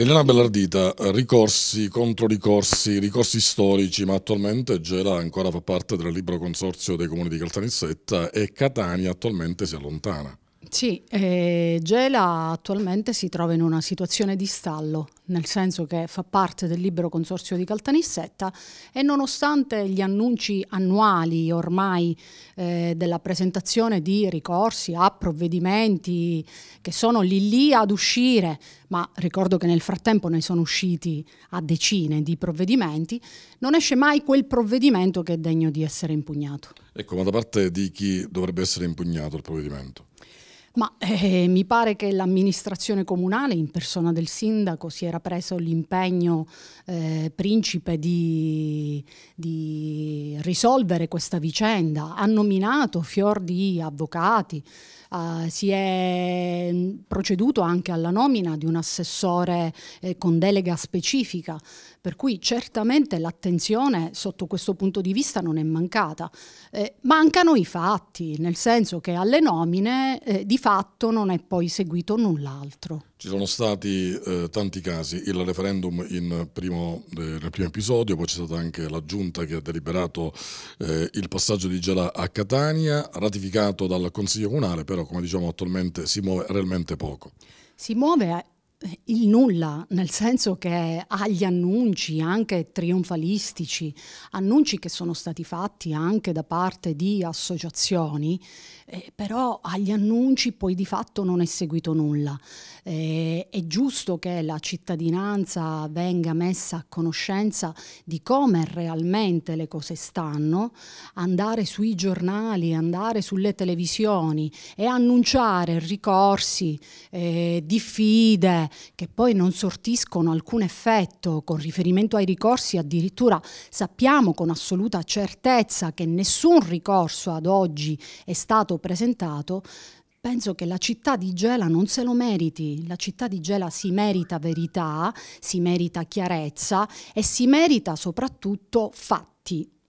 Liliana Bellardita, ricorsi, controricorsi, ricorsi storici, ma attualmente Gela ancora fa parte del libero consorzio dei comuni di Caltanissetta e Catania attualmente si allontana. Sì, eh, Gela attualmente si trova in una situazione di stallo, nel senso che fa parte del libero consorzio di Caltanissetta e nonostante gli annunci annuali ormai eh, della presentazione di ricorsi a provvedimenti che sono lì lì ad uscire, ma ricordo che nel frattempo ne sono usciti a decine di provvedimenti, non esce mai quel provvedimento che è degno di essere impugnato. Ecco, ma da parte di chi dovrebbe essere impugnato il provvedimento? Ma eh, mi pare che l'amministrazione comunale, in persona del sindaco, si era preso l'impegno eh, principe di, di, risolvere questa vicenda, ha nominato fior di avvocati, eh, si è proceduto anche alla nomina di un assessore eh, con delega specifica, per cui certamente l'attenzione sotto questo punto di vista non è mancata. Eh, mancano i fatti, nel senso che alle nomine eh, di fatto non è poi seguito null'altro. Ci sono stati eh, tanti casi, il referendum primo, eh, nel primo episodio, poi c'è stata anche la giunta che ha deliberato eh, il passaggio di Gela a Catania, ratificato dal Consiglio Comunale, però come diciamo attualmente si muove realmente poco fuoco. Si muove il nulla, nel senso che agli annunci anche trionfalistici, annunci che sono stati fatti anche da parte di associazioni, eh, però agli annunci poi di fatto non è seguito nulla. Eh, è giusto che la cittadinanza venga messa a conoscenza di come realmente le cose stanno, andare sui giornali, andare sulle televisioni e annunciare ricorsi, eh, diffide, che poi non sortiscono alcun effetto. Con riferimento ai ricorsi addirittura sappiamo con assoluta certezza che nessun ricorso ad oggi è stato presentato, penso che la città di Gela non se lo meriti, la città di Gela si merita verità, si merita chiarezza e si merita soprattutto fatti.